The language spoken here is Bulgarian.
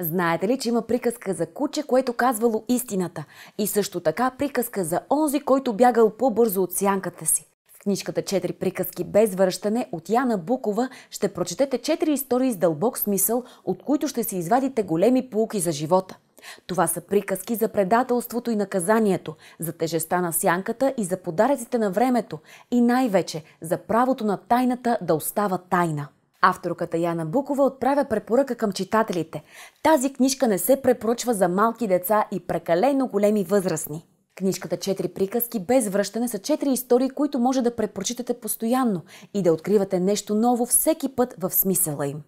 Знаете ли, че има приказка за куче, което казвало истината и също така приказка за онзи, който бягал по-бързо от сянката си. В книжката «Четири приказки без връщане» от Яна Букова ще прочетете четири истории с дълбок смисъл, от които ще си извадите големи полуки за живота. Това са приказки за предателството и наказанието, за тежестта на сянката и за подаръците на времето и най-вече за правото на тайната да остава тайна. Авторката Яна Букова отправя препоръка към читателите. Тази книжка не се препоръчва за малки деца и прекалено големи възрастни. Книжката «Четири приказки без връщане» са четири истории, които може да препрочитате постоянно и да откривате нещо ново всеки път в смисъла им.